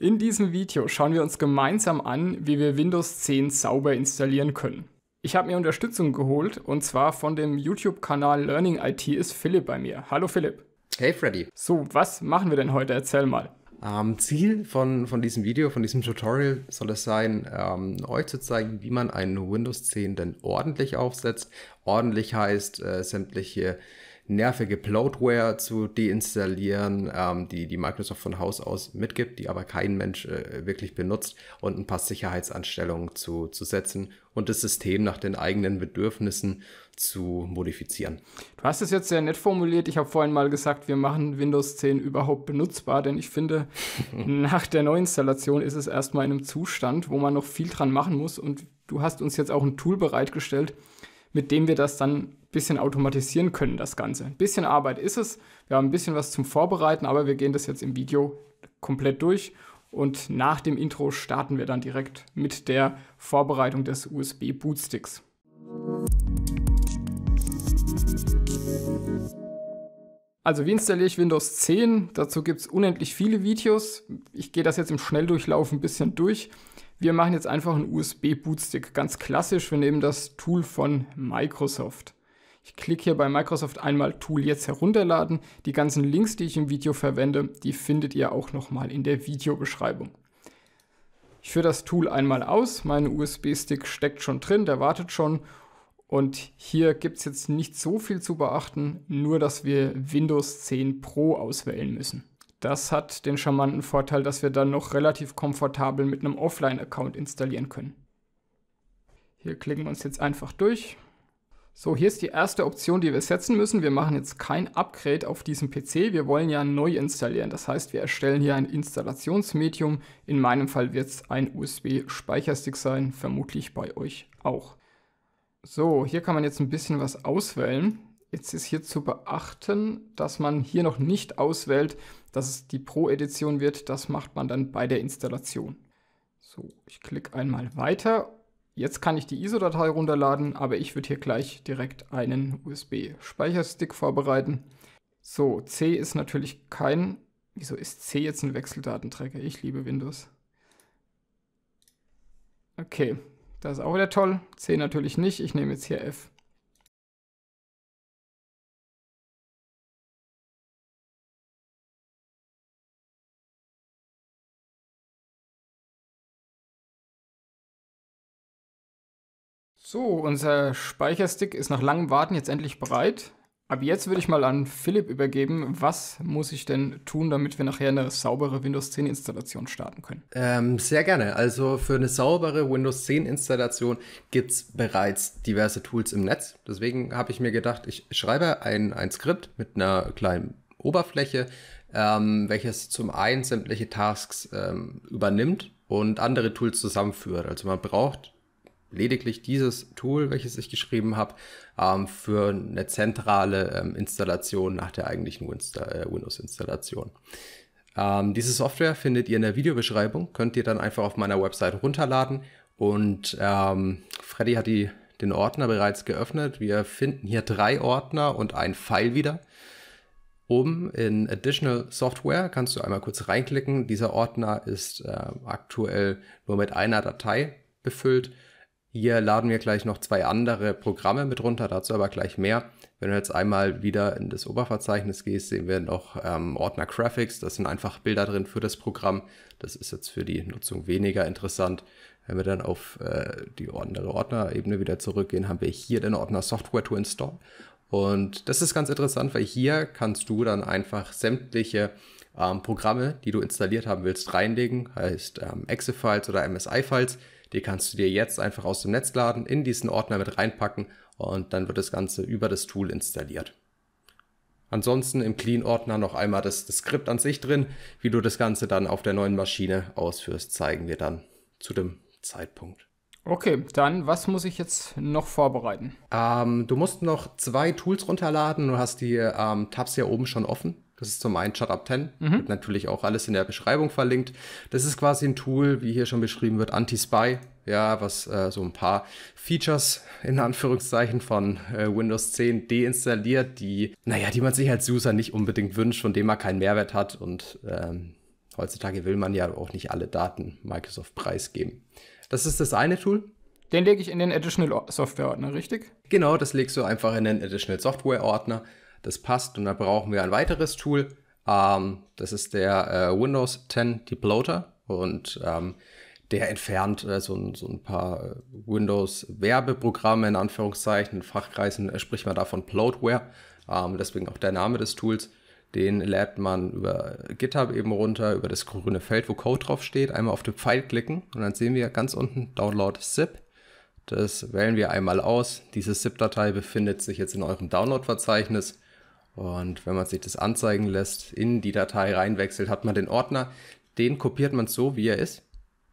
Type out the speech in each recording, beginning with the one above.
In diesem Video schauen wir uns gemeinsam an, wie wir Windows 10 sauber installieren können. Ich habe mir Unterstützung geholt und zwar von dem YouTube-Kanal Learning IT ist Philipp bei mir. Hallo Philipp. Hey Freddy. So, was machen wir denn heute? Erzähl mal. Ähm, Ziel von, von diesem Video, von diesem Tutorial soll es sein, ähm, euch zu zeigen, wie man einen Windows 10 denn ordentlich aufsetzt. Ordentlich heißt äh, sämtliche nervige Bloatware zu deinstallieren, ähm, die, die Microsoft von Haus aus mitgibt, die aber kein Mensch äh, wirklich benutzt und ein paar Sicherheitsanstellungen zu, zu setzen und das System nach den eigenen Bedürfnissen zu modifizieren. Du hast es jetzt sehr nett formuliert. Ich habe vorhin mal gesagt, wir machen Windows 10 überhaupt benutzbar, denn ich finde, nach der Neuinstallation ist es erstmal in einem Zustand, wo man noch viel dran machen muss und du hast uns jetzt auch ein Tool bereitgestellt, mit dem wir das dann bisschen automatisieren können, das Ganze. Ein bisschen Arbeit ist es. Wir haben ein bisschen was zum Vorbereiten, aber wir gehen das jetzt im Video komplett durch. Und nach dem Intro starten wir dann direkt mit der Vorbereitung des USB Bootsticks. Also wie installiere ich Windows 10? Dazu gibt es unendlich viele Videos. Ich gehe das jetzt im Schnelldurchlauf ein bisschen durch. Wir machen jetzt einfach einen USB-Bootstick, ganz klassisch. Wir nehmen das Tool von Microsoft. Ich klicke hier bei Microsoft einmal Tool jetzt herunterladen. Die ganzen Links, die ich im Video verwende, die findet ihr auch nochmal in der Videobeschreibung. Ich führe das Tool einmal aus. Mein USB-Stick steckt schon drin, der wartet schon. Und hier gibt es jetzt nicht so viel zu beachten, nur dass wir Windows 10 Pro auswählen müssen. Das hat den charmanten Vorteil, dass wir dann noch relativ komfortabel mit einem Offline-Account installieren können. Hier klicken wir uns jetzt einfach durch. So, hier ist die erste Option, die wir setzen müssen. Wir machen jetzt kein Upgrade auf diesem PC. Wir wollen ja neu installieren. Das heißt, wir erstellen hier ein Installationsmedium. In meinem Fall wird es ein USB-Speicherstick sein, vermutlich bei euch auch. So, hier kann man jetzt ein bisschen was auswählen. Jetzt ist hier zu beachten, dass man hier noch nicht auswählt, dass es die Pro-Edition wird. Das macht man dann bei der Installation. So, ich klicke einmal weiter Jetzt kann ich die ISO-Datei runterladen, aber ich würde hier gleich direkt einen USB-Speicherstick vorbereiten. So, C ist natürlich kein... Wieso ist C jetzt ein Wechseldatenträger? Ich liebe Windows. Okay, das ist auch wieder toll. C natürlich nicht. Ich nehme jetzt hier F. So, unser Speicherstick ist nach langem Warten jetzt endlich bereit. Ab jetzt würde ich mal an Philipp übergeben. Was muss ich denn tun, damit wir nachher eine saubere Windows 10 Installation starten können? Ähm, sehr gerne. Also für eine saubere Windows 10 Installation gibt es bereits diverse Tools im Netz. Deswegen habe ich mir gedacht, ich schreibe ein, ein Skript mit einer kleinen Oberfläche, ähm, welches zum einen sämtliche Tasks ähm, übernimmt und andere Tools zusammenführt. Also man braucht lediglich dieses Tool, welches ich geschrieben habe, ähm, für eine zentrale ähm, Installation nach der eigentlichen äh, Windows-Installation. Ähm, diese Software findet ihr in der Videobeschreibung, könnt ihr dann einfach auf meiner Website runterladen und ähm, Freddy hat die, den Ordner bereits geöffnet. Wir finden hier drei Ordner und ein File wieder. Oben in Additional Software kannst du einmal kurz reinklicken. Dieser Ordner ist äh, aktuell nur mit einer Datei befüllt hier laden wir gleich noch zwei andere Programme mit runter, dazu aber gleich mehr. Wenn du jetzt einmal wieder in das Oberverzeichnis gehst, sehen wir noch ähm, Ordner Graphics. Das sind einfach Bilder drin für das Programm. Das ist jetzt für die Nutzung weniger interessant. Wenn wir dann auf äh, die andere Ordnerebene wieder zurückgehen, haben wir hier den Ordner Software to Install. Und das ist ganz interessant, weil hier kannst du dann einfach sämtliche ähm, Programme, die du installiert haben willst, reinlegen. Heißt ähm, Exe-Files oder MSI-Files die kannst du dir jetzt einfach aus dem Netz laden, in diesen Ordner mit reinpacken und dann wird das Ganze über das Tool installiert. Ansonsten im Clean-Ordner noch einmal das, das Skript an sich drin. Wie du das Ganze dann auf der neuen Maschine ausführst, zeigen wir dann zu dem Zeitpunkt. Okay, dann was muss ich jetzt noch vorbereiten? Ähm, du musst noch zwei Tools runterladen. Du hast die ähm, Tabs hier oben schon offen. Das ist zum einen Shutup 10, mhm. wird natürlich auch alles in der Beschreibung verlinkt. Das ist quasi ein Tool, wie hier schon beschrieben wird, Anti-Spy, ja, was äh, so ein paar Features in Anführungszeichen von äh, Windows 10 deinstalliert, die, naja, die man sich als User nicht unbedingt wünscht, von dem man keinen Mehrwert hat und ähm, heutzutage will man ja auch nicht alle Daten Microsoft preisgeben. Das ist das eine Tool. Den lege ich in den Additional Software Ordner, richtig? Genau, das legst du einfach in den Additional Software Ordner das passt. Und da brauchen wir ein weiteres Tool. Ähm, das ist der äh, Windows 10 Deploader. Und ähm, der entfernt äh, so, so, ein paar äh, Windows-Werbeprogramme, in Anführungszeichen. In Fachkreisen spricht man davon Bloatware. Ähm, deswegen auch der Name des Tools. Den lädt man über GitHub eben runter, über das grüne Feld, wo Code drauf steht. Einmal auf den Pfeil klicken und dann sehen wir ganz unten Download ZIP. Das wählen wir einmal aus. Diese ZIP-Datei befindet sich jetzt in eurem Download-Verzeichnis. Und wenn man sich das anzeigen lässt, in die Datei reinwechselt, hat man den Ordner. Den kopiert man so, wie er ist.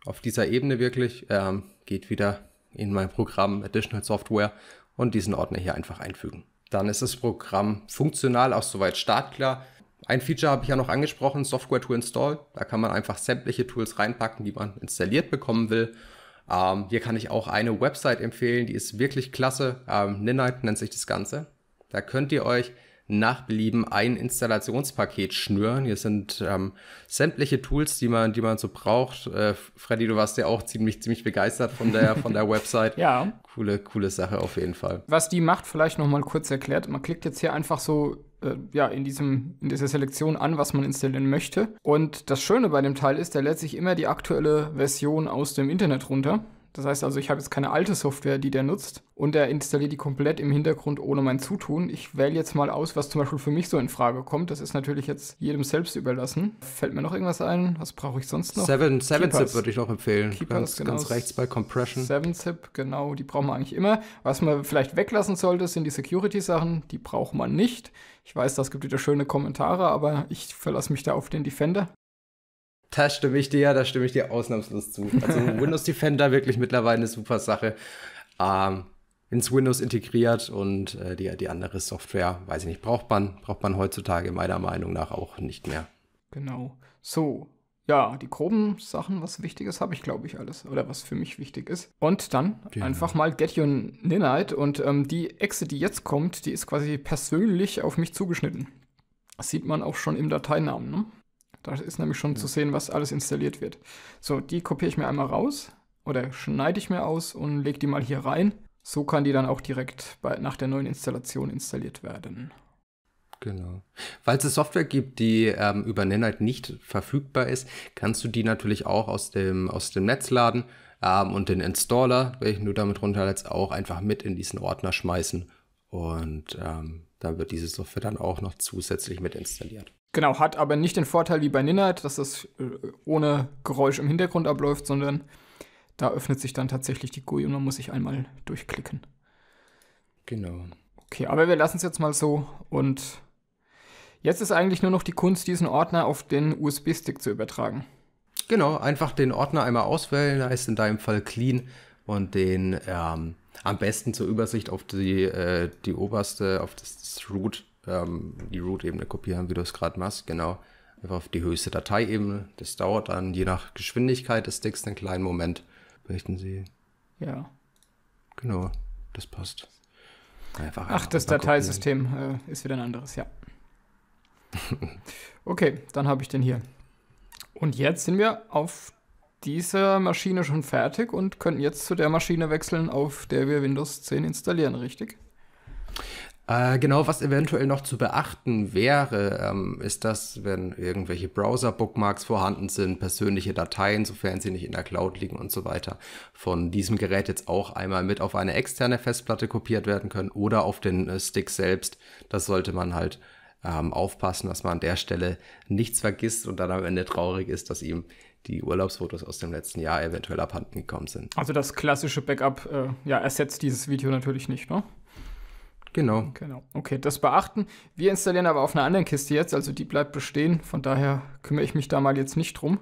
Auf dieser Ebene wirklich ähm, geht wieder in mein Programm Additional Software und diesen Ordner hier einfach einfügen. Dann ist das Programm funktional auch soweit startklar. Ein Feature habe ich ja noch angesprochen, Software to Install. Da kann man einfach sämtliche Tools reinpacken, die man installiert bekommen will. Ähm, hier kann ich auch eine Website empfehlen, die ist wirklich klasse. Ähm, Ninite nennt sich das Ganze. Da könnt ihr euch nach Belieben ein Installationspaket schnüren. Hier sind ähm, sämtliche Tools, die man, die man so braucht. Äh, Freddy, du warst ja auch ziemlich, ziemlich begeistert von der, von der Website. ja. Coole, coole Sache auf jeden Fall. Was die macht, vielleicht nochmal kurz erklärt. Man klickt jetzt hier einfach so äh, ja, in, diesem, in dieser Selektion an, was man installieren möchte. Und das Schöne bei dem Teil ist, der lädt sich immer die aktuelle Version aus dem Internet runter. Das heißt also, ich habe jetzt keine alte Software, die der nutzt und er installiert die komplett im Hintergrund ohne mein Zutun. Ich wähle jetzt mal aus, was zum Beispiel für mich so in Frage kommt. Das ist natürlich jetzt jedem selbst überlassen. Fällt mir noch irgendwas ein? Was brauche ich sonst noch? 7-Zip würde ich noch empfehlen. Keepers, ganz, genau. ganz rechts bei Compression. 7-Zip, genau, die brauchen wir eigentlich immer. Was man vielleicht weglassen sollte, sind die Security-Sachen. Die braucht man nicht. Ich weiß, das gibt wieder schöne Kommentare, aber ich verlasse mich da auf den Defender. Da stimme ich dir ja, da stimme ich dir ausnahmslos zu. Also Windows Defender wirklich mittlerweile eine super Sache. Ähm, ins Windows integriert und äh, die, die andere Software, weiß ich nicht, braucht man, braucht man heutzutage meiner Meinung nach auch nicht mehr. Genau. So, ja, die groben Sachen, was wichtig ist, habe ich, glaube ich, alles. Oder was für mich wichtig ist. Und dann genau. einfach mal Get Your Ninite. Und ähm, die Exe, die jetzt kommt, die ist quasi persönlich auf mich zugeschnitten. Das sieht man auch schon im Dateinamen, ne? Da ist nämlich schon ja. zu sehen, was alles installiert wird. So, die kopiere ich mir einmal raus oder schneide ich mir aus und lege die mal hier rein. So kann die dann auch direkt bei, nach der neuen Installation installiert werden. Genau. Weil es Software gibt, die ähm, über Nenite nicht verfügbar ist, kannst du die natürlich auch aus dem, aus dem Netz laden ähm, und den Installer, welchen du damit runterlädst, auch einfach mit in diesen Ordner schmeißen. Und ähm, dann wird diese Software dann auch noch zusätzlich mit installiert. Genau, hat aber nicht den Vorteil wie bei Ninite, dass das äh, ohne Geräusch im Hintergrund abläuft, sondern da öffnet sich dann tatsächlich die GUI und man muss sich einmal durchklicken. Genau. Okay, aber wir lassen es jetzt mal so und jetzt ist eigentlich nur noch die Kunst, diesen Ordner auf den USB-Stick zu übertragen. Genau, einfach den Ordner einmal auswählen, da ist in deinem Fall clean und den ähm, am besten zur Übersicht auf die, äh, die oberste, auf das, das Root, ähm, die Root-Ebene kopieren, wie du es gerade machst, genau. Einfach auf die höchste Dateiebene. Das dauert dann je nach Geschwindigkeit des Sticks einen kleinen Moment. Möchten Sie. Ja. Genau, das passt. Einfach Ach, das Dateisystem äh, ist wieder ein anderes, ja. okay, dann habe ich den hier. Und jetzt sind wir auf dieser Maschine schon fertig und können jetzt zu der Maschine wechseln, auf der wir Windows 10 installieren, richtig? Äh, genau, was eventuell noch zu beachten wäre, ähm, ist dass wenn irgendwelche Browser-Bookmarks vorhanden sind, persönliche Dateien, sofern sie nicht in der Cloud liegen und so weiter, von diesem Gerät jetzt auch einmal mit auf eine externe Festplatte kopiert werden können oder auf den äh, Stick selbst. Das sollte man halt ähm, aufpassen, dass man an der Stelle nichts vergisst und dann am Ende traurig ist, dass ihm die Urlaubsfotos aus dem letzten Jahr eventuell abhanden gekommen sind. Also das klassische Backup äh, ja, ersetzt dieses Video natürlich nicht, ne? Genau. Genau. Okay, das beachten. Wir installieren aber auf einer anderen Kiste jetzt, also die bleibt bestehen. Von daher kümmere ich mich da mal jetzt nicht drum.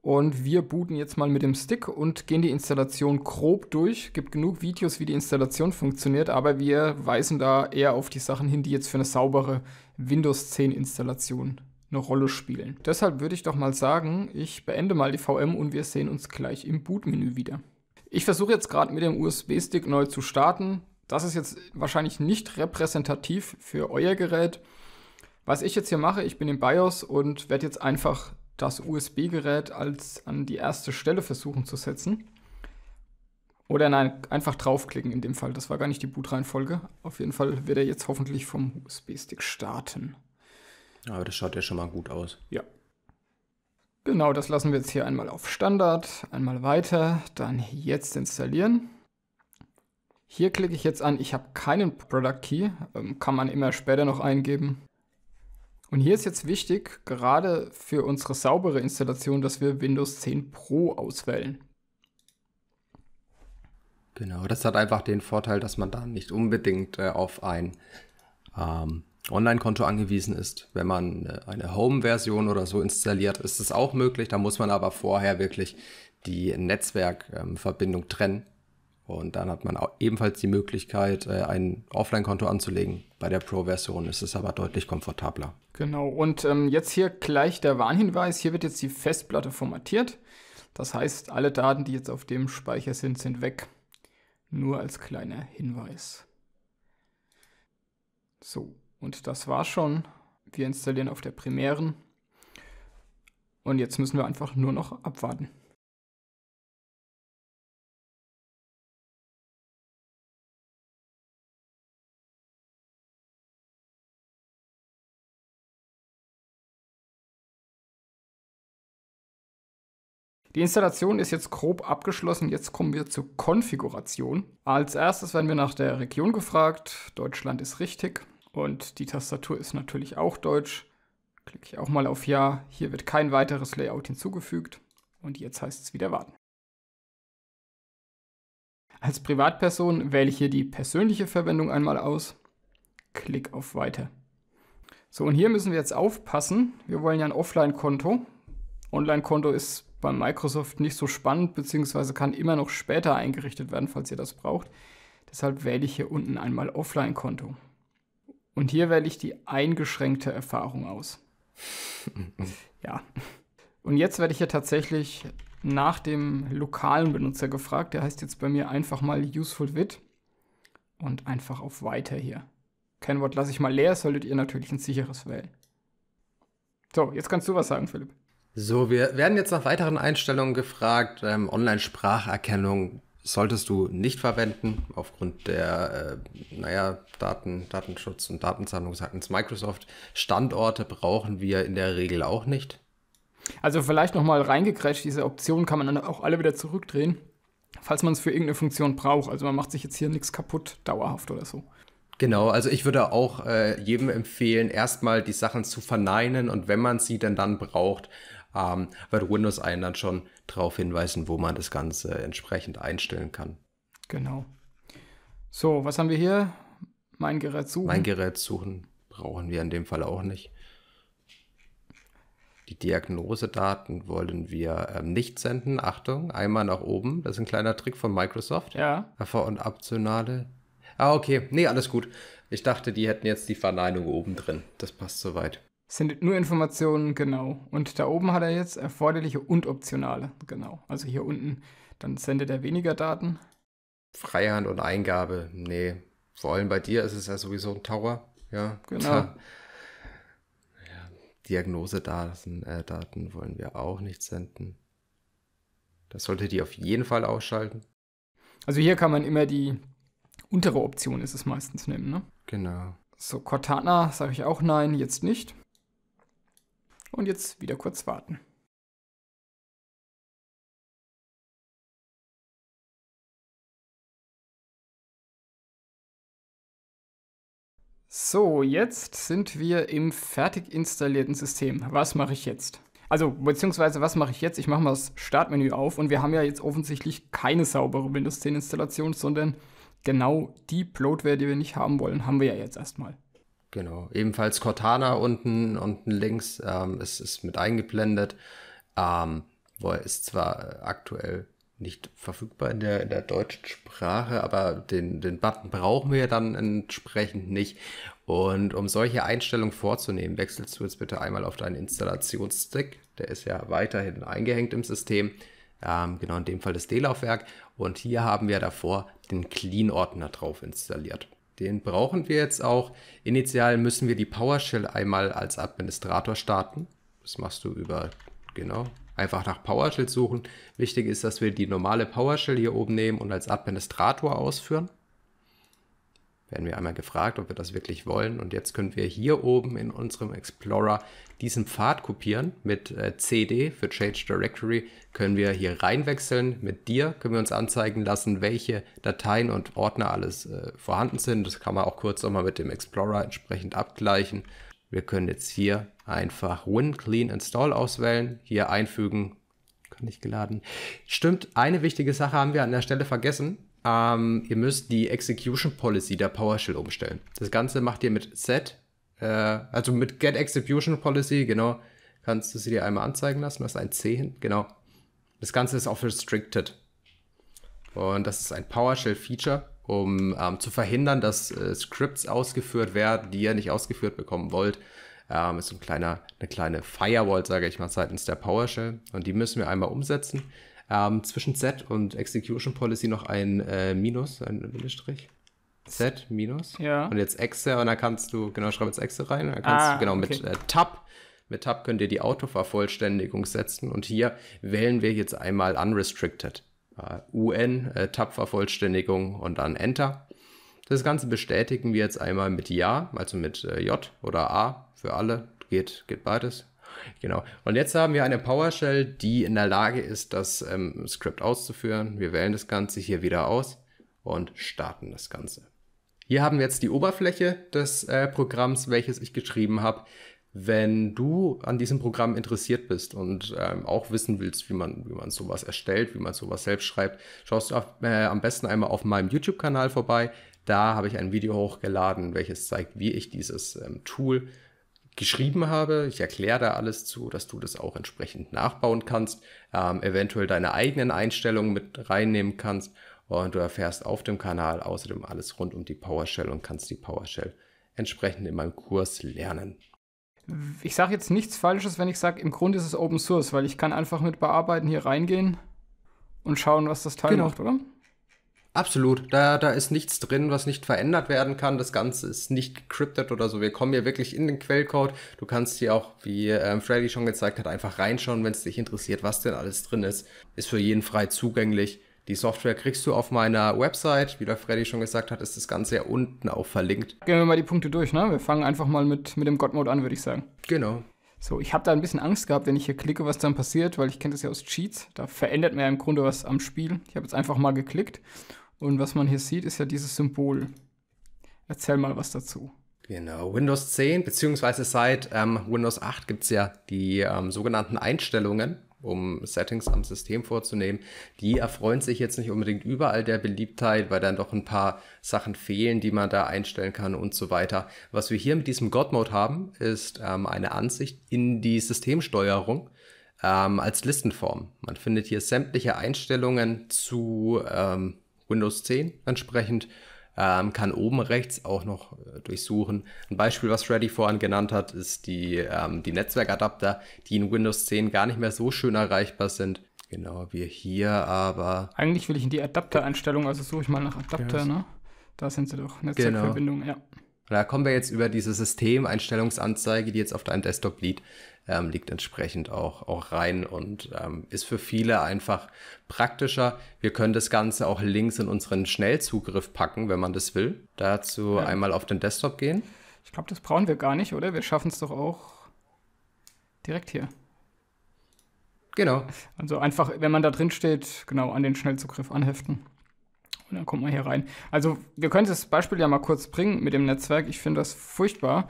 Und wir booten jetzt mal mit dem Stick und gehen die Installation grob durch. Gibt genug Videos, wie die Installation funktioniert, aber wir weisen da eher auf die Sachen hin, die jetzt für eine saubere Windows 10 Installation eine Rolle spielen. Deshalb würde ich doch mal sagen, ich beende mal die VM und wir sehen uns gleich im Bootmenü wieder. Ich versuche jetzt gerade mit dem USB-Stick neu zu starten. Das ist jetzt wahrscheinlich nicht repräsentativ für euer Gerät. Was ich jetzt hier mache, ich bin im BIOS und werde jetzt einfach das USB-Gerät als an die erste Stelle versuchen zu setzen. Oder nein, einfach draufklicken in dem Fall. Das war gar nicht die Bootreihenfolge. Auf jeden Fall wird er jetzt hoffentlich vom USB-Stick starten. Aber das schaut ja schon mal gut aus. Ja. Genau, das lassen wir jetzt hier einmal auf Standard, einmal weiter, dann jetzt installieren. Hier klicke ich jetzt an, ich habe keinen Product Key, ähm, kann man immer später noch eingeben. Und hier ist jetzt wichtig, gerade für unsere saubere Installation, dass wir Windows 10 Pro auswählen. Genau, das hat einfach den Vorteil, dass man da nicht unbedingt äh, auf ein ähm, Online-Konto angewiesen ist. Wenn man äh, eine Home-Version oder so installiert, ist es auch möglich. Da muss man aber vorher wirklich die Netzwerkverbindung ähm, trennen. Und dann hat man ebenfalls die Möglichkeit, äh, ein Offline-Konto anzulegen. Bei der Pro-Version ist es aber deutlich komfortabler. Genau, und ähm, jetzt hier gleich der Warnhinweis. Hier wird jetzt die Festplatte formatiert. Das heißt, alle Daten, die jetzt auf dem Speicher sind, sind weg. Nur als kleiner Hinweis. So, und das war schon. Wir installieren auf der primären. Und jetzt müssen wir einfach nur noch abwarten. Die Installation ist jetzt grob abgeschlossen. Jetzt kommen wir zur Konfiguration. Als erstes werden wir nach der Region gefragt. Deutschland ist richtig. Und die Tastatur ist natürlich auch deutsch. Klicke ich auch mal auf Ja. Hier wird kein weiteres Layout hinzugefügt. Und jetzt heißt es wieder warten. Als Privatperson wähle ich hier die persönliche Verwendung einmal aus. Klick auf Weiter. So, und hier müssen wir jetzt aufpassen. Wir wollen ja ein Offline-Konto. Online-Konto ist bei Microsoft nicht so spannend, beziehungsweise kann immer noch später eingerichtet werden, falls ihr das braucht. Deshalb wähle ich hier unten einmal Offline-Konto. Und hier wähle ich die eingeschränkte Erfahrung aus. ja. Und jetzt werde ich ja tatsächlich nach dem lokalen Benutzer gefragt. Der heißt jetzt bei mir einfach mal Useful und einfach auf Weiter hier. Kennwort lasse ich mal leer, solltet ihr natürlich ein sicheres wählen. So, jetzt kannst du was sagen, Philipp. So, wir werden jetzt nach weiteren Einstellungen gefragt. Ähm, Online-Spracherkennung solltest du nicht verwenden, aufgrund der, äh, naja, Daten, Datenschutz und Datensammlung seitens Microsoft. Standorte brauchen wir in der Regel auch nicht. Also vielleicht nochmal reingecrasht, diese Option kann man dann auch alle wieder zurückdrehen, falls man es für irgendeine Funktion braucht. Also man macht sich jetzt hier nichts kaputt, dauerhaft oder so. Genau, also ich würde auch äh, jedem empfehlen, erstmal die Sachen zu verneinen und wenn man sie denn dann braucht, ähm, weil Windows einen dann schon darauf hinweisen, wo man das Ganze entsprechend einstellen kann. Genau. So, was haben wir hier? Mein Gerät suchen. Mein Gerät suchen brauchen wir in dem Fall auch nicht. Die Diagnosedaten wollen wir ähm, nicht senden. Achtung, einmal nach oben. Das ist ein kleiner Trick von Microsoft. Ja. Vor- und optionale. Ah, okay. Nee, alles gut. Ich dachte, die hätten jetzt die Verneinung oben drin. Das passt soweit. Es sind nur Informationen, genau. Und da oben hat er jetzt erforderliche und optionale, genau. Also hier unten, dann sendet er weniger Daten. Freihand und Eingabe, nee. Vor allem bei dir ist es ja sowieso ein Tower, ja. Genau. ja, Diagnosedaten äh, Daten wollen wir auch nicht senden. Das sollte die auf jeden Fall ausschalten. Also hier kann man immer die untere Option ist es meistens nehmen, ne? Genau. So, Cortana sage ich auch nein, jetzt nicht. Und jetzt wieder kurz warten. So, jetzt sind wir im fertig installierten System. Was mache ich jetzt? Also, beziehungsweise, was mache ich jetzt? Ich mache mal das Startmenü auf und wir haben ja jetzt offensichtlich keine saubere Windows 10 Installation, sondern genau die Bloatware, die wir nicht haben wollen, haben wir ja jetzt erstmal. Genau. Ebenfalls Cortana unten, unten links. Ähm, es ist mit eingeblendet. Ähm, ist zwar aktuell nicht verfügbar in der, in der deutschen Sprache, aber den, den Button brauchen wir dann entsprechend nicht. Und um solche Einstellungen vorzunehmen, wechselst du jetzt bitte einmal auf deinen Installationsstick. Der ist ja weiterhin eingehängt im System. Ähm, genau in dem Fall das D-Laufwerk. Und hier haben wir davor den Clean-Ordner drauf installiert. Den brauchen wir jetzt auch. Initial müssen wir die PowerShell einmal als Administrator starten. Das machst du über, genau, einfach nach PowerShell suchen. Wichtig ist, dass wir die normale PowerShell hier oben nehmen und als Administrator ausführen werden wir einmal gefragt, ob wir das wirklich wollen. Und jetzt können wir hier oben in unserem Explorer diesen Pfad kopieren. Mit äh, CD für Change Directory können wir hier reinwechseln. Mit dir können wir uns anzeigen lassen, welche Dateien und Ordner alles äh, vorhanden sind. Das kann man auch kurz nochmal mit dem Explorer entsprechend abgleichen. Wir können jetzt hier einfach WinCleanInstall auswählen, hier einfügen. Kann nicht geladen. Stimmt, eine wichtige Sache haben wir an der Stelle vergessen ähm, ihr müsst die Execution Policy der PowerShell umstellen. Das Ganze macht ihr mit set, äh, also mit get execution policy, genau. Kannst du sie dir einmal anzeigen lassen, das ist ein C hin, genau. Das Ganze ist auch restricted. Und das ist ein PowerShell-Feature, um ähm, zu verhindern, dass äh, Scripts ausgeführt werden, die ihr nicht ausgeführt bekommen wollt. Ähm, ist ein kleiner, eine kleine Firewall, sage ich mal, seitens der PowerShell. Und die müssen wir einmal umsetzen. Ähm, zwischen Z und Execution Policy noch ein äh, Minus, ein Bindestrich. Z minus. Ja. Und jetzt Exe und dann kannst du, genau, schreib jetzt Exe rein. Und dann kannst ah, du, genau, okay. mit äh, Tab. Mit Tab könnt ihr die Autovervollständigung setzen und hier wählen wir jetzt einmal unrestricted. Uh, äh, UN, äh, Tab-Vervollständigung und dann Enter. Das Ganze bestätigen wir jetzt einmal mit Ja, also mit äh, J oder A für alle. Geht, geht beides. Genau. Und jetzt haben wir eine PowerShell, die in der Lage ist, das ähm, Script auszuführen. Wir wählen das Ganze hier wieder aus und starten das Ganze. Hier haben wir jetzt die Oberfläche des äh, Programms, welches ich geschrieben habe. Wenn du an diesem Programm interessiert bist und ähm, auch wissen willst, wie man, wie man sowas erstellt, wie man sowas selbst schreibt, schaust du auf, äh, am besten einmal auf meinem YouTube-Kanal vorbei. Da habe ich ein Video hochgeladen, welches zeigt, wie ich dieses ähm, Tool geschrieben habe. Ich erkläre da alles zu, dass du das auch entsprechend nachbauen kannst, ähm, eventuell deine eigenen Einstellungen mit reinnehmen kannst und du erfährst auf dem Kanal außerdem alles rund um die PowerShell und kannst die PowerShell entsprechend in meinem Kurs lernen. Ich sage jetzt nichts Falsches, wenn ich sage, im Grunde ist es Open Source, weil ich kann einfach mit Bearbeiten hier reingehen und schauen, was das Teil genau. macht, oder? Absolut, da, da ist nichts drin, was nicht verändert werden kann. Das Ganze ist nicht gecryptet oder so. Wir kommen hier wirklich in den Quellcode. Du kannst hier auch, wie ähm, Freddy schon gezeigt hat, einfach reinschauen, wenn es dich interessiert, was denn alles drin ist. Ist für jeden frei zugänglich. Die Software kriegst du auf meiner Website. Wie der Freddy schon gesagt hat, ist das Ganze ja unten auch verlinkt. Gehen wir mal die Punkte durch, ne? Wir fangen einfach mal mit, mit dem God-Mode an, würde ich sagen. Genau. So, ich habe da ein bisschen Angst gehabt, wenn ich hier klicke, was dann passiert, weil ich kenne das ja aus Cheats. Da verändert man ja im Grunde was am Spiel. Ich habe jetzt einfach mal geklickt und was man hier sieht, ist ja dieses Symbol. Erzähl mal was dazu. Genau, Windows 10, beziehungsweise seit ähm, Windows 8 gibt es ja die ähm, sogenannten Einstellungen, um Settings am System vorzunehmen. Die erfreuen sich jetzt nicht unbedingt überall der Beliebtheit, weil dann doch ein paar Sachen fehlen, die man da einstellen kann und so weiter. Was wir hier mit diesem God-Mode haben, ist ähm, eine Ansicht in die Systemsteuerung ähm, als Listenform. Man findet hier sämtliche Einstellungen zu ähm, Windows 10 entsprechend, ähm, kann oben rechts auch noch äh, durchsuchen. Ein Beispiel, was Freddy vorhin genannt hat, ist die, ähm, die Netzwerkadapter, die in Windows 10 gar nicht mehr so schön erreichbar sind. Genau, wir hier aber. Eigentlich will ich in die Adapter-Einstellung, also suche ich mal nach Adapter, yes. ne? Da sind sie doch, Netzwerkverbindung, genau. ja. Und da kommen wir jetzt über diese Systemeinstellungsanzeige, die jetzt auf deinem Desktop liegt, ähm, liegt entsprechend auch, auch rein und ähm, ist für viele einfach praktischer. Wir können das Ganze auch links in unseren Schnellzugriff packen, wenn man das will. Dazu ja. einmal auf den Desktop gehen. Ich glaube, das brauchen wir gar nicht, oder? Wir schaffen es doch auch direkt hier. Genau. Also einfach, wenn man da drin steht, genau an den Schnellzugriff anheften. Und dann kommt man hier rein. Also wir können das Beispiel ja mal kurz bringen mit dem Netzwerk. Ich finde das furchtbar,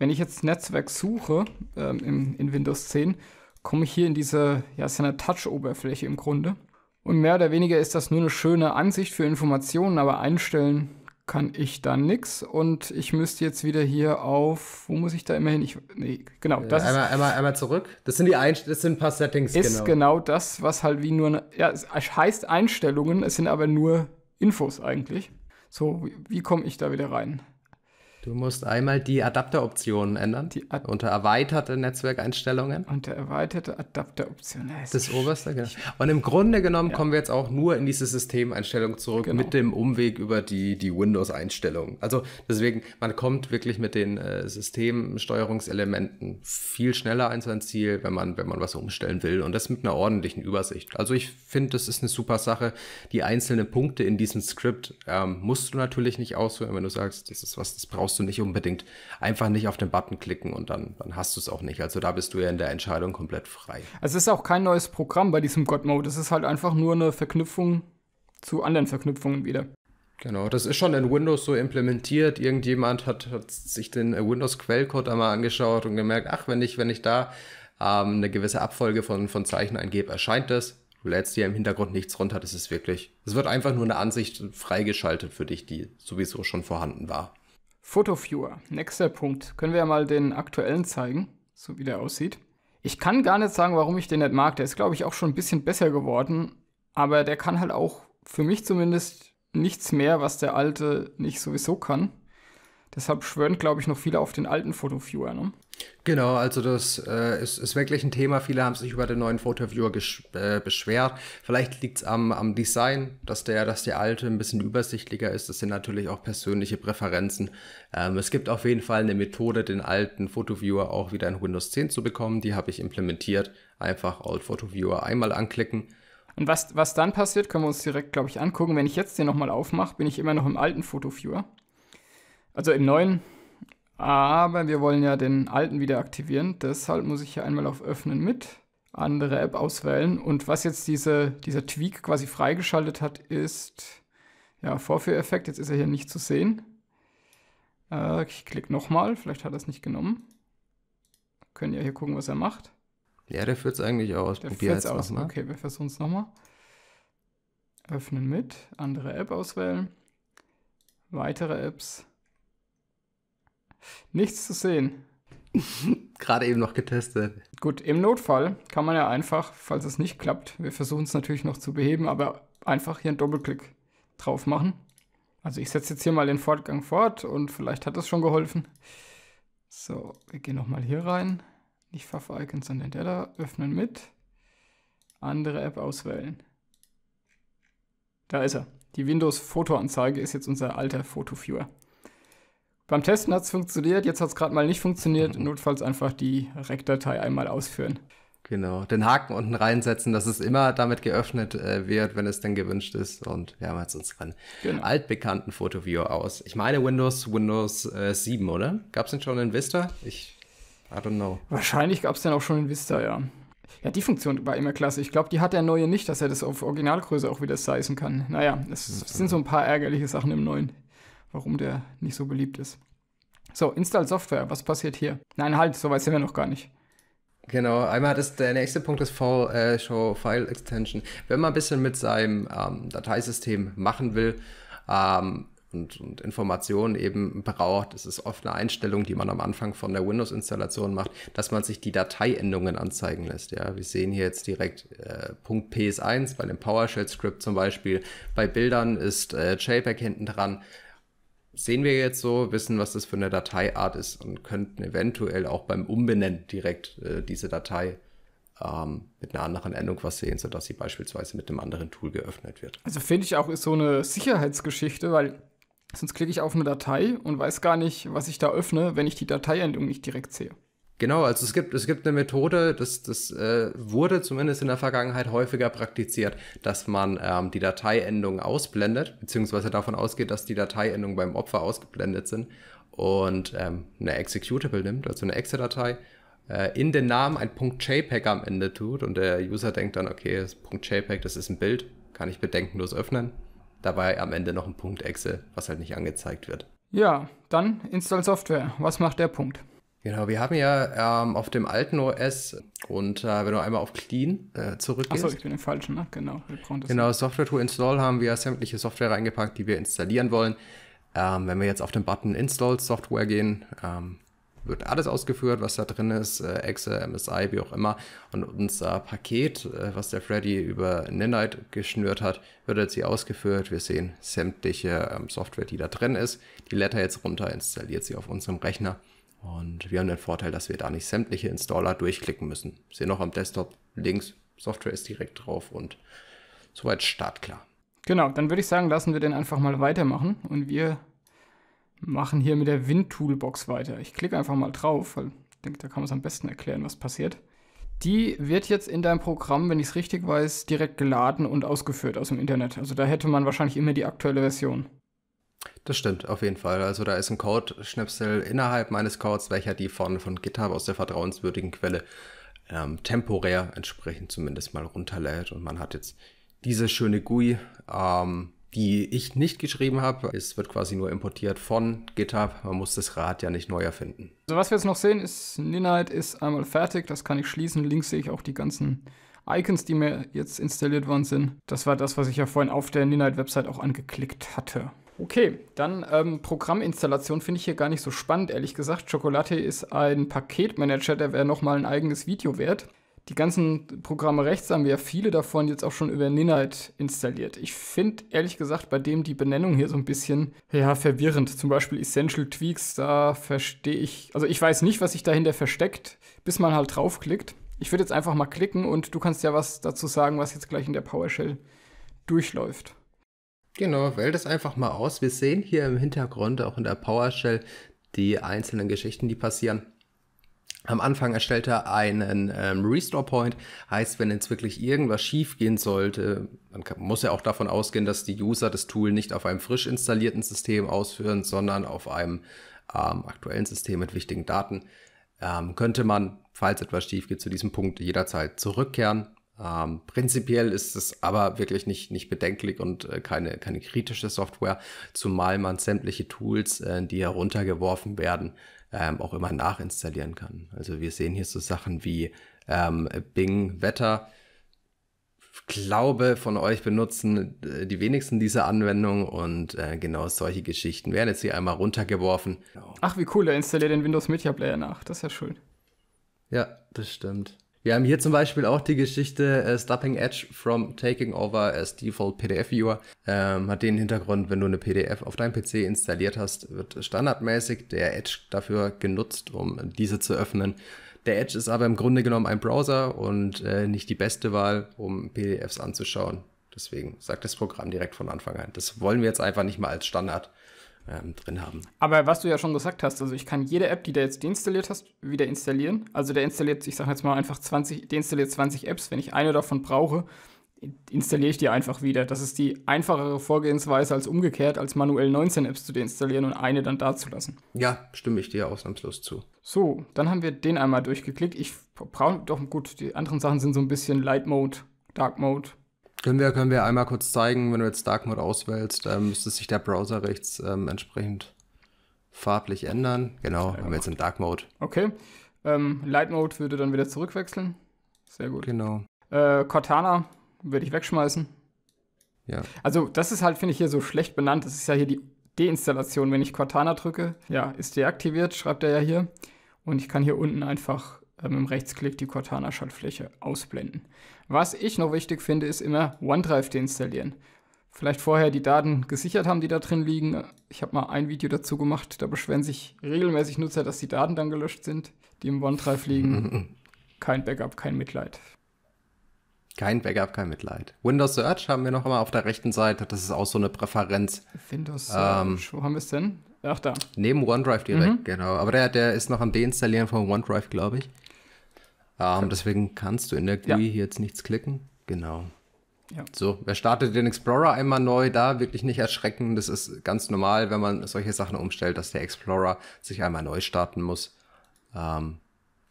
wenn ich jetzt Netzwerk suche ähm, in, in Windows 10, komme ich hier in diese, ja, ist eine Touch-Oberfläche im Grunde. Und mehr oder weniger ist das nur eine schöne Ansicht für Informationen, aber einstellen kann ich da nichts. Und ich müsste jetzt wieder hier auf, wo muss ich da immer hin? Ich, nee, genau, äh, das. einmal, einmal, einmal zurück. Das sind die Einst das sind ein paar Settings. Ist genau. genau das, was halt wie nur, eine, ja, es heißt Einstellungen, es sind aber nur Infos eigentlich. So, wie komme ich da wieder rein? Du musst einmal die Adapteroptionen ändern. Die Ad unter erweiterte Netzwerkeinstellungen. Unter erweiterte Adapteroptionen. Das oberste, genau. Und im Grunde genommen ja. kommen wir jetzt auch nur in diese Systemeinstellung zurück genau. mit dem Umweg über die, die Windows-Einstellungen. Also deswegen, man kommt wirklich mit den äh, Systemsteuerungselementen viel schneller an sein Ziel, wenn man, wenn man was umstellen will. Und das mit einer ordentlichen Übersicht. Also ich finde, das ist eine super Sache. Die einzelnen Punkte in diesem Skript ähm, musst du natürlich nicht ausführen, wenn du sagst, das ist was, das brauchst brauchst du nicht unbedingt einfach nicht auf den Button klicken und dann, dann hast du es auch nicht. Also da bist du ja in der Entscheidung komplett frei. Es ist auch kein neues Programm bei diesem God Mode. Es ist halt einfach nur eine Verknüpfung zu anderen Verknüpfungen wieder. Genau, das ist schon in Windows so implementiert. Irgendjemand hat, hat sich den äh, Windows-Quellcode einmal angeschaut und gemerkt, ach, wenn ich, wenn ich da ähm, eine gewisse Abfolge von, von Zeichen eingebe, erscheint das. Du lädst dir im Hintergrund nichts runter, das ist wirklich. Es wird einfach nur eine Ansicht freigeschaltet für dich, die sowieso schon vorhanden war. Photoviewer, nächster Punkt. Können wir ja mal den aktuellen zeigen, so wie der aussieht. Ich kann gar nicht sagen, warum ich den nicht mag. Der ist, glaube ich, auch schon ein bisschen besser geworden. Aber der kann halt auch, für mich zumindest, nichts mehr, was der alte nicht sowieso kann. Deshalb schwören, glaube ich, noch viele auf den alten Photoviewer. Ne? Genau, also das äh, ist, ist wirklich ein Thema. Viele haben sich über den neuen Photoviewer äh, beschwert. Vielleicht liegt es am, am Design, dass der, dass der alte ein bisschen übersichtlicher ist. Das sind natürlich auch persönliche Präferenzen. Ähm, es gibt auf jeden Fall eine Methode, den alten Photoviewer auch wieder in Windows 10 zu bekommen. Die habe ich implementiert. Einfach Old Photoviewer einmal anklicken. Und was, was dann passiert, können wir uns direkt, glaube ich, angucken. Wenn ich jetzt den nochmal aufmache, bin ich immer noch im alten Photoviewer. Also im neuen aber wir wollen ja den alten wieder aktivieren. Deshalb muss ich hier einmal auf Öffnen mit, andere App auswählen. Und was jetzt diese, dieser Tweak quasi freigeschaltet hat, ist ja, Vorführeffekt. Jetzt ist er hier nicht zu sehen. Äh, ich klicke nochmal, vielleicht hat er es nicht genommen. Können ja hier gucken, was er macht. Ja, der führt es eigentlich aus. Der Probier jetzt aus. Nochmal. Okay, wir versuchen es nochmal. Öffnen mit, andere App auswählen, weitere Apps. Nichts zu sehen. Gerade eben noch getestet. Gut, im Notfall kann man ja einfach, falls es nicht klappt, wir versuchen es natürlich noch zu beheben, aber einfach hier einen Doppelklick drauf machen. Also ich setze jetzt hier mal den Fortgang fort und vielleicht hat das schon geholfen. So, wir gehen nochmal hier rein. Nicht Fav-Icon, sondern der da. Öffnen mit. Andere App auswählen. Da ist er. Die Windows-Fotoanzeige ist jetzt unser alter Fotoviewer. Beim Testen hat es funktioniert, jetzt hat es gerade mal nicht funktioniert. Mhm. Notfalls einfach die REC-Datei einmal ausführen. Genau, den Haken unten reinsetzen, dass es immer damit geöffnet äh, wird, wenn es denn gewünscht ist. Und wir haben jetzt unseren genau. altbekannten Fotoviewer aus. Ich meine Windows, Windows äh, 7, oder? Gab es den schon in Vista? Ich, I don't know. Wahrscheinlich gab es den auch schon in Vista, ja. Ja, die Funktion war immer klasse. Ich glaube, die hat der neue nicht, dass er das auf Originalgröße auch wieder sizen kann. Naja, es mhm. sind so ein paar ärgerliche Sachen im neuen warum der nicht so beliebt ist. So, Install Software, was passiert hier? Nein, halt, so weit sind wir noch gar nicht. Genau, einmal das, der nächste Punkt ist Fall, äh, Show File Extension. Wenn man ein bisschen mit seinem ähm, Dateisystem machen will ähm, und, und, Informationen eben braucht, ist es oft eine Einstellung, die man am Anfang von der Windows-Installation macht, dass man sich die Dateiendungen anzeigen lässt. Ja, wir sehen hier jetzt direkt äh, Punkt .ps1 bei dem PowerShell-Script zum Beispiel. Bei Bildern ist äh, JPEG hinten dran sehen wir jetzt so, wissen, was das für eine Dateiart ist und könnten eventuell auch beim Umbenennen direkt äh, diese Datei ähm, mit einer anderen Endung was sehen, sodass sie beispielsweise mit einem anderen Tool geöffnet wird. Also finde ich auch ist so eine Sicherheitsgeschichte, weil sonst klicke ich auf eine Datei und weiß gar nicht, was ich da öffne, wenn ich die Dateiendung nicht direkt sehe. Genau, also es gibt, es gibt eine Methode, das, das äh, wurde zumindest in der Vergangenheit häufiger praktiziert, dass man ähm, die Dateiendung ausblendet, beziehungsweise davon ausgeht, dass die Dateiendungen beim Opfer ausgeblendet sind und ähm, eine Executable nimmt, also eine Exe-Datei, äh, in den Namen ein .jpeg am Ende tut und der User denkt dann, okay, das .jpeg, das ist ein Bild, kann ich bedenkenlos öffnen. Dabei am Ende noch ein .exe, was halt nicht angezeigt wird. Ja, dann Install Software. Was macht der Punkt? Genau, wir haben ja ähm, auf dem alten OS und äh, wenn du einmal auf Clean äh, zurückgehst. Achso, ich bin im falschen, ne? Genau. Wir brauchen das genau, Software to Install haben wir sämtliche Software reingepackt, die wir installieren wollen. Ähm, wenn wir jetzt auf den Button Install Software gehen, ähm, wird alles ausgeführt, was da drin ist, äh, Excel, MSI, wie auch immer. Und unser Paket, äh, was der Freddy über Ninite geschnürt hat, wird jetzt hier ausgeführt. Wir sehen sämtliche ähm, Software, die da drin ist. Die Letter jetzt runter, installiert sie auf unserem Rechner. Und wir haben den Vorteil, dass wir da nicht sämtliche Installer durchklicken müssen. Sehen noch am Desktop links, Software ist direkt drauf und soweit startklar. Genau, dann würde ich sagen, lassen wir den einfach mal weitermachen und wir machen hier mit der Win-Toolbox weiter. Ich klicke einfach mal drauf, weil ich denke, da kann man es am besten erklären, was passiert. Die wird jetzt in deinem Programm, wenn ich es richtig weiß, direkt geladen und ausgeführt aus dem Internet. Also da hätte man wahrscheinlich immer die aktuelle Version. Das stimmt, auf jeden Fall. Also da ist ein Code-Schnipsel innerhalb meines Codes, welcher die von, von GitHub aus der vertrauenswürdigen Quelle ähm, temporär entsprechend zumindest mal runterlädt. Und man hat jetzt diese schöne GUI, ähm, die ich nicht geschrieben habe. Es wird quasi nur importiert von GitHub. Man muss das Rad ja nicht neu erfinden. Also was wir jetzt noch sehen ist, Ninite ist einmal fertig. Das kann ich schließen. Links sehe ich auch die ganzen Icons, die mir jetzt installiert worden sind. Das war das, was ich ja vorhin auf der Ninite-Website auch angeklickt hatte. Okay, dann ähm, Programminstallation finde ich hier gar nicht so spannend, ehrlich gesagt. Chocolate ist ein Paketmanager, der wäre nochmal ein eigenes Video wert. Die ganzen Programme rechts haben wir ja viele davon jetzt auch schon über Ninite installiert. Ich finde ehrlich gesagt bei dem die Benennung hier so ein bisschen ja, verwirrend. Zum Beispiel Essential Tweaks, da verstehe ich, also ich weiß nicht, was sich dahinter versteckt, bis man halt draufklickt. Ich würde jetzt einfach mal klicken und du kannst ja was dazu sagen, was jetzt gleich in der PowerShell durchläuft. Genau, wählt das einfach mal aus. Wir sehen hier im Hintergrund auch in der PowerShell die einzelnen Geschichten, die passieren. Am Anfang erstellt er einen ähm, Restore Point, heißt, wenn jetzt wirklich irgendwas schief gehen sollte, man kann, muss ja auch davon ausgehen, dass die User das Tool nicht auf einem frisch installierten System ausführen, sondern auf einem ähm, aktuellen System mit wichtigen Daten, ähm, könnte man, falls etwas schief geht, zu diesem Punkt jederzeit zurückkehren ähm, prinzipiell ist es aber wirklich nicht, nicht bedenklich und äh, keine, keine kritische Software, zumal man sämtliche Tools, äh, die heruntergeworfen werden, ähm, auch immer nachinstallieren kann. Also wir sehen hier so Sachen wie ähm, Bing Wetter. Ich glaube, von euch benutzen äh, die wenigsten diese Anwendung und äh, genau solche Geschichten werden jetzt hier einmal runtergeworfen. Genau. Ach, wie cool, er installiert den Windows Media Player nach. Das ist ja schön. Ja, das stimmt. Wir haben hier zum Beispiel auch die Geschichte äh, Stopping Edge from Taking Over as Default PDF Viewer. Ähm, hat den Hintergrund, wenn du eine PDF auf deinem PC installiert hast, wird standardmäßig der Edge dafür genutzt, um diese zu öffnen. Der Edge ist aber im Grunde genommen ein Browser und äh, nicht die beste Wahl, um PDFs anzuschauen. Deswegen sagt das Programm direkt von Anfang an. Das wollen wir jetzt einfach nicht mal als Standard ähm, drin haben. Aber was du ja schon gesagt hast, also ich kann jede App, die du jetzt deinstalliert hast, wieder installieren. Also der installiert, ich sage jetzt mal einfach 20, deinstalliert 20 Apps. Wenn ich eine davon brauche, installiere ich die einfach wieder. Das ist die einfachere Vorgehensweise als umgekehrt, als manuell 19 Apps zu deinstallieren und eine dann dazulassen. Ja, stimme ich dir ausnahmslos zu. So, dann haben wir den einmal durchgeklickt. Ich brauche doch gut, die anderen Sachen sind so ein bisschen Light Mode, Dark Mode, können wir, können wir einmal kurz zeigen, wenn du jetzt Dark Mode auswählst, ähm, müsste sich der Browser rechts ähm, entsprechend farblich ändern. Genau, haben wir jetzt in Dark Mode. Okay. Ähm, Light Mode würde dann wieder zurückwechseln. Sehr gut. Genau. Äh, Cortana würde ich wegschmeißen. Ja. Also, das ist halt, finde ich, hier so schlecht benannt. Das ist ja hier die Deinstallation. Wenn ich Cortana drücke, ja, ist deaktiviert, schreibt er ja hier. Und ich kann hier unten einfach mit dem ähm, Rechtsklick die Cortana-Schaltfläche ausblenden. Was ich noch wichtig finde, ist immer OneDrive deinstallieren. Vielleicht vorher die Daten gesichert haben, die da drin liegen. Ich habe mal ein Video dazu gemacht, da beschweren sich regelmäßig Nutzer, dass die Daten dann gelöscht sind, die im OneDrive liegen. kein Backup, kein Mitleid. Kein Backup, kein Mitleid. Windows Search haben wir noch einmal auf der rechten Seite. Das ist auch so eine Präferenz. Windows ähm, Search, ähm, wo haben wir es denn? Ach, da. Neben OneDrive direkt, mhm. genau. Aber der, der ist noch am Deinstallieren von OneDrive, glaube ich. Um, ähm, deswegen kannst du in der GUI ja. hier jetzt nichts klicken. Genau. Ja. So, wer startet den Explorer einmal neu? Da wirklich nicht erschrecken. Das ist ganz normal, wenn man solche Sachen umstellt, dass der Explorer sich einmal neu starten muss. Um, ähm,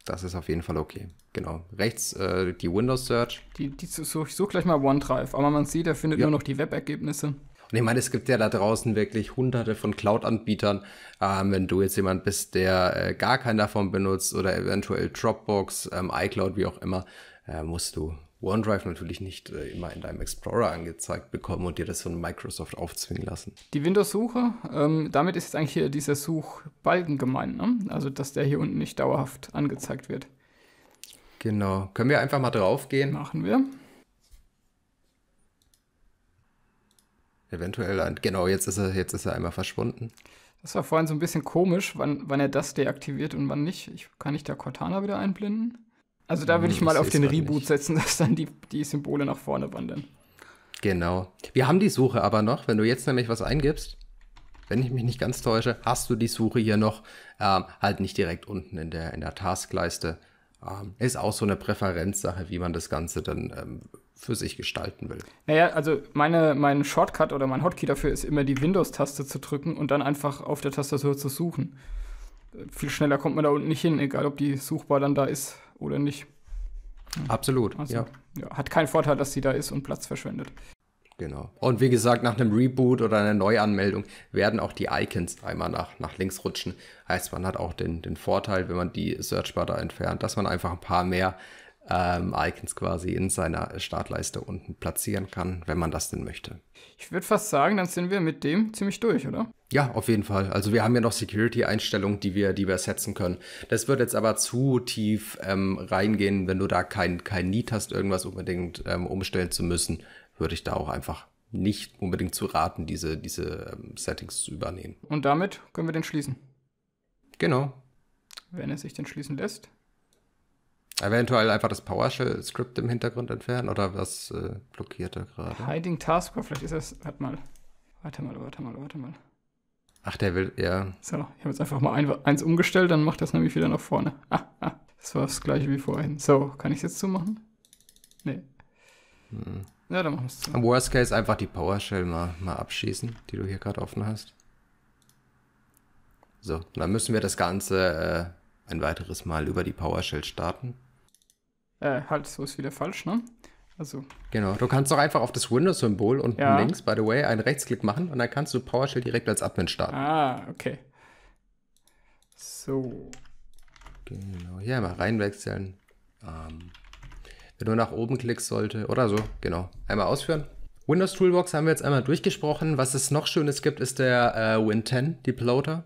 das ist auf jeden Fall okay. Genau. Rechts äh, die Windows Search. Die, die suche ich such gleich mal OneDrive. Aber man sieht, er findet ja. nur noch die Webergebnisse. Und ich meine, es gibt ja da draußen wirklich hunderte von Cloud-Anbietern. Ähm, wenn du jetzt jemand bist, der äh, gar keinen davon benutzt oder eventuell Dropbox, ähm, iCloud, wie auch immer, äh, musst du OneDrive natürlich nicht äh, immer in deinem Explorer angezeigt bekommen und dir das von Microsoft aufzwingen lassen. Die Windows-Suche, ähm, damit ist jetzt eigentlich hier dieser Suchbalken gemeint, ne? also dass der hier unten nicht dauerhaft angezeigt wird. Genau, können wir einfach mal drauf gehen? Machen wir. Eventuell Genau, jetzt ist er, jetzt ist er einmal verschwunden. Das war vorhin so ein bisschen komisch, wann, wann er das deaktiviert und wann nicht. Ich, kann ich da Cortana wieder einblenden? Also da würde ich hm, mal auf den Reboot nicht. setzen, dass dann die, die Symbole nach vorne wandern. Genau. Wir haben die Suche aber noch. Wenn du jetzt nämlich was eingibst, wenn ich mich nicht ganz täusche, hast du die Suche hier noch ähm, halt nicht direkt unten in der, in der Taskleiste ähm, ist auch so eine Präferenzsache, wie man das Ganze dann ähm, für sich gestalten will. Naja, also meine, mein Shortcut oder mein Hotkey dafür ist immer die Windows-Taste zu drücken und dann einfach auf der Tastatur zu suchen. Viel schneller kommt man da unten nicht hin, egal ob die Suchbar dann da ist oder nicht. Absolut, also, ja. ja. Hat keinen Vorteil, dass sie da ist und Platz verschwendet. Genau. Und wie gesagt, nach einem Reboot oder einer Neuanmeldung werden auch die Icons einmal nach, nach links rutschen. Heißt, man hat auch den, den Vorteil, wenn man die Searchbar da entfernt, dass man einfach ein paar mehr ähm, Icons quasi in seiner Startleiste unten platzieren kann, wenn man das denn möchte. Ich würde fast sagen, dann sind wir mit dem ziemlich durch, oder? Ja, auf jeden Fall. Also wir haben ja noch Security-Einstellungen, die wir, die wir setzen können. Das wird jetzt aber zu tief ähm, reingehen, wenn du da kein, kein Need hast, irgendwas unbedingt ähm, umstellen zu müssen würde ich da auch einfach nicht unbedingt zu raten, diese, diese ähm, Settings zu übernehmen. Und damit können wir den schließen. Genau. Wenn es sich denn schließen lässt. Eventuell einfach das PowerShell-Skript im Hintergrund entfernen oder was äh, blockiert er gerade? Hiding Task, vielleicht ist das. Warte mal. Warte mal, warte mal, warte mal. Ach, der will, ja. So, ich habe jetzt einfach mal ein, eins umgestellt, dann macht das nämlich wieder nach vorne. Ah, ah, das war das gleiche wie vorhin. So, kann ich es jetzt zumachen? Nee. Hm. Ja, dann machen wir es. Am Worst Case einfach die PowerShell mal, mal abschießen, die du hier gerade offen hast. So, dann müssen wir das Ganze äh, ein weiteres Mal über die PowerShell starten. Äh, halt, so ist wieder falsch, ne? Also. Genau, du kannst doch einfach auf das Windows-Symbol unten ja. links, by the way, einen Rechtsklick machen und dann kannst du PowerShell direkt als Admin starten. Ah, okay. So. Genau, hier mal reinwechseln. Ähm, wenn du nach oben klickst, sollte, oder so, genau, einmal ausführen. Windows Toolbox haben wir jetzt einmal durchgesprochen. Was es noch Schönes gibt, ist der äh, Win10 Deploater.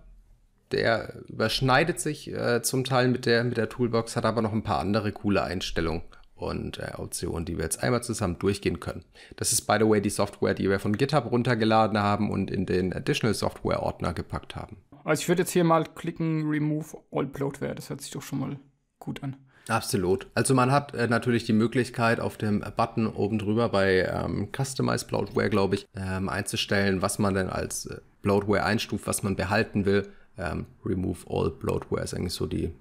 Der überschneidet sich äh, zum Teil mit der, mit der Toolbox, hat aber noch ein paar andere coole Einstellungen und äh, Optionen, die wir jetzt einmal zusammen durchgehen können. Das ist, by the way, die Software, die wir von GitHub runtergeladen haben und in den Additional Software Ordner gepackt haben. Also ich würde jetzt hier mal klicken, Remove All Bloatware. Das hört sich doch schon mal gut an. Absolut. Also man hat äh, natürlich die Möglichkeit, auf dem Button oben drüber bei ähm, Customize Bloatware, glaube ich, ähm, einzustellen, was man denn als äh, Bloatware einstuft, was man behalten will. Ähm, Remove all Bloatware ist eigentlich so die,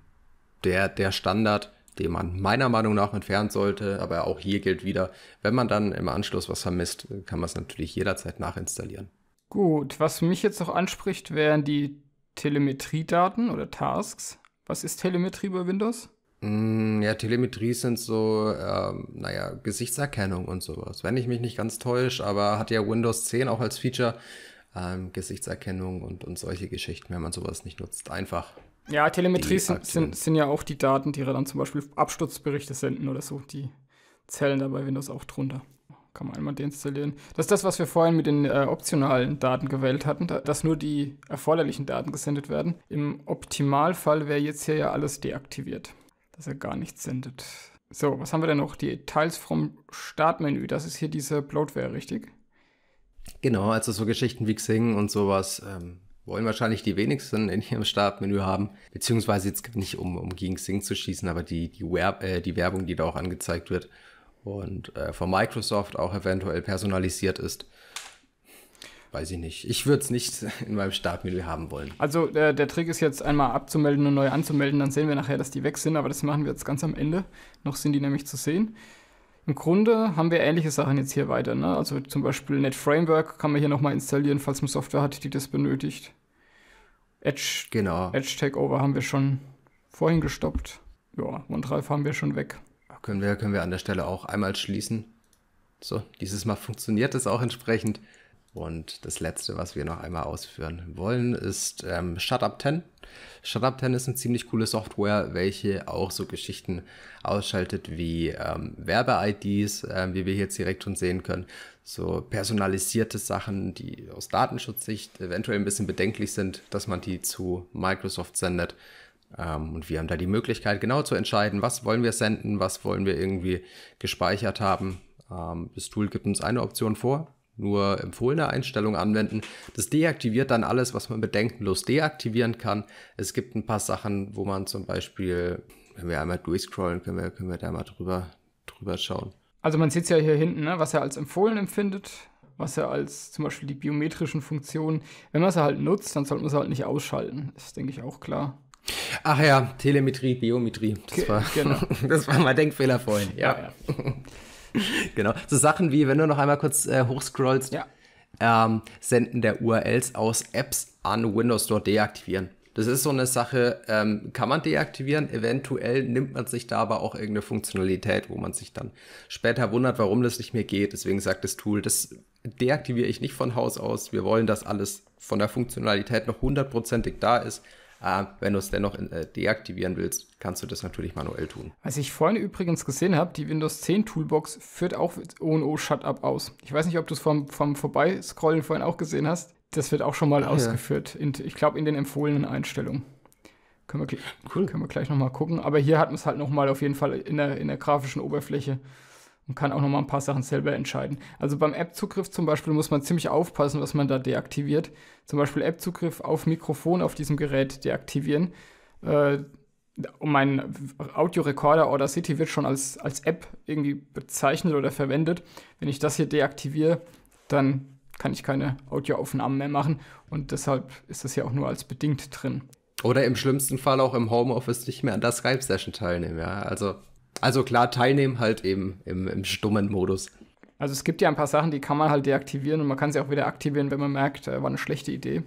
der, der Standard, den man meiner Meinung nach entfernen sollte. Aber auch hier gilt wieder, wenn man dann im Anschluss was vermisst, kann man es natürlich jederzeit nachinstallieren. Gut, was mich jetzt noch anspricht, wären die Telemetriedaten oder Tasks. Was ist Telemetrie bei Windows? Hm, ja, Telemetrie sind so, ähm, naja, Gesichtserkennung und sowas. Wenn ich mich nicht ganz täusche, aber hat ja Windows 10 auch als Feature ähm, Gesichtserkennung und, und solche Geschichten, wenn man sowas nicht nutzt. Einfach. Ja, Telemetrie sind, sind, sind ja auch die Daten, die dann zum Beispiel Absturzberichte senden oder so. Die zählen dabei Windows auch drunter. Kann man einmal deinstallieren. Das ist das, was wir vorhin mit den äh, optionalen Daten gewählt hatten, da, dass nur die erforderlichen Daten gesendet werden. Im Optimalfall wäre jetzt hier ja alles deaktiviert dass er gar nichts sendet. So, was haben wir denn noch? Die Teils vom Startmenü. Das ist hier diese Bloatware, richtig? Genau, also so Geschichten wie Xing und sowas ähm, wollen wahrscheinlich die wenigsten in ihrem Startmenü haben. Beziehungsweise jetzt nicht, um, um gegen Xing zu schießen, aber die, die, Werb, äh, die Werbung, die da auch angezeigt wird und äh, von Microsoft auch eventuell personalisiert ist weiß ich nicht. Ich würde es nicht in meinem Startmittel haben wollen. Also der, äh, der Trick ist jetzt einmal abzumelden und neu anzumelden, dann sehen wir nachher, dass die weg sind, aber das machen wir jetzt ganz am Ende. Noch sind die nämlich zu sehen. Im Grunde haben wir ähnliche Sachen jetzt hier weiter. Ne? Also zum Beispiel NetFramework kann man hier nochmal installieren, falls man Software hat, die das benötigt. Edge, genau. Edge Takeover haben wir schon vorhin gestoppt. Ja, OneDrive haben wir schon weg. Können wir, können wir an der Stelle auch einmal schließen. So, dieses Mal funktioniert es auch entsprechend. Und das letzte, was wir noch einmal ausführen wollen, ist ähm, Shutup 10. Shutup 10 ist eine ziemlich coole Software, welche auch so Geschichten ausschaltet wie ähm, Werbe-IDs, ähm, wie wir jetzt direkt schon sehen können, so personalisierte Sachen, die aus Datenschutzsicht eventuell ein bisschen bedenklich sind, dass man die zu Microsoft sendet. Ähm, und wir haben da die Möglichkeit, genau zu entscheiden, was wollen wir senden, was wollen wir irgendwie gespeichert haben. Ähm, das Tool gibt uns eine Option vor, nur empfohlene Einstellungen anwenden. Das deaktiviert dann alles, was man bedenkenlos deaktivieren kann. Es gibt ein paar Sachen, wo man zum Beispiel, wenn wir einmal durchscrollen, können wir, können wir da mal drüber, drüber schauen. Also man sieht es ja hier hinten, ne? was er als empfohlen empfindet, was er als zum Beispiel die biometrischen Funktionen, wenn man es halt nutzt, dann sollte man es halt nicht ausschalten. Das denke ich, auch klar. Ach ja, Telemetrie, Biometrie. Das, Ge war, genau. das war mein Denkfehler vorhin. ja. ja, ja. genau. So Sachen wie, wenn du noch einmal kurz äh, hochscrollst, ja. ähm, Senden der URLs aus Apps an Windows Store deaktivieren. Das ist so eine Sache, ähm, kann man deaktivieren. Eventuell nimmt man sich da aber auch irgendeine Funktionalität, wo man sich dann später wundert, warum das nicht mehr geht. Deswegen sagt das Tool, das deaktiviere ich nicht von Haus aus. Wir wollen, dass alles von der Funktionalität noch hundertprozentig da ist. Äh, wenn du es dennoch in, äh, deaktivieren willst, kannst du das natürlich manuell tun. Was ich vorhin übrigens gesehen habe, die Windows 10 Toolbox führt auch O&O Shutup aus. Ich weiß nicht, ob du es vom, vom Vorbeiscrollen vorhin auch gesehen hast. Das wird auch schon mal ah, ausgeführt. Ja. In, ich glaube, in den empfohlenen Einstellungen. Können wir, cool. können wir gleich nochmal gucken. Aber hier hat man es halt nochmal auf jeden Fall in der, in der grafischen Oberfläche und kann auch nochmal ein paar Sachen selber entscheiden. Also beim App-Zugriff zum Beispiel muss man ziemlich aufpassen, was man da deaktiviert. Zum Beispiel App-Zugriff auf Mikrofon auf diesem Gerät deaktivieren. Äh, Audio-Recorder oder City wird schon als, als App irgendwie bezeichnet oder verwendet. Wenn ich das hier deaktiviere, dann kann ich keine Audioaufnahmen mehr machen und deshalb ist das ja auch nur als bedingt drin. Oder im schlimmsten Fall auch im Homeoffice nicht mehr an der Skype-Session teilnehmen, ja. Also also klar, teilnehmen halt eben im, im stummen Modus. Also es gibt ja ein paar Sachen, die kann man halt deaktivieren und man kann sie auch wieder aktivieren, wenn man merkt, äh, war eine schlechte Idee.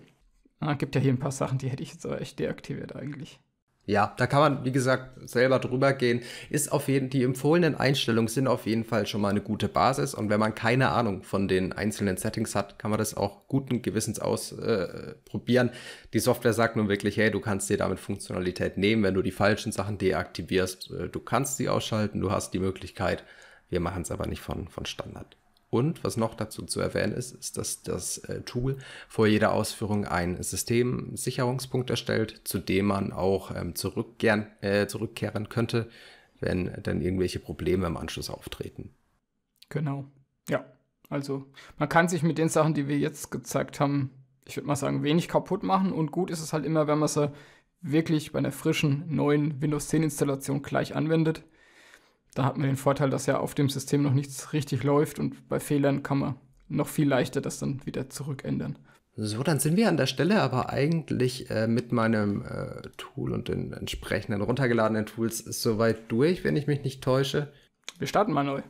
Es ah, gibt ja hier ein paar Sachen, die hätte ich jetzt aber echt deaktiviert eigentlich ja, da kann man, wie gesagt, selber drüber gehen. Ist auf jeden, die empfohlenen Einstellungen sind auf jeden Fall schon mal eine gute Basis. Und wenn man keine Ahnung von den einzelnen Settings hat, kann man das auch guten Gewissens ausprobieren. Äh, die Software sagt nun wirklich, hey, du kannst dir damit Funktionalität nehmen, wenn du die falschen Sachen deaktivierst. Äh, du kannst sie ausschalten, du hast die Möglichkeit. Wir machen es aber nicht von, von Standard. Und was noch dazu zu erwähnen ist, ist, dass das äh, Tool vor jeder Ausführung einen Systemsicherungspunkt erstellt, zu dem man auch ähm, zurückkehren, äh, zurückkehren könnte, wenn dann irgendwelche Probleme im Anschluss auftreten. Genau, ja. Also man kann sich mit den Sachen, die wir jetzt gezeigt haben, ich würde mal sagen, wenig kaputt machen. Und gut ist es halt immer, wenn man sie wirklich bei einer frischen, neuen Windows 10 Installation gleich anwendet. Da hat man den Vorteil, dass ja auf dem System noch nichts richtig läuft und bei Fehlern kann man noch viel leichter das dann wieder zurückändern. So, dann sind wir an der Stelle aber eigentlich äh, mit meinem äh, Tool und den entsprechenden runtergeladenen Tools soweit durch, wenn ich mich nicht täusche. Wir starten mal neu.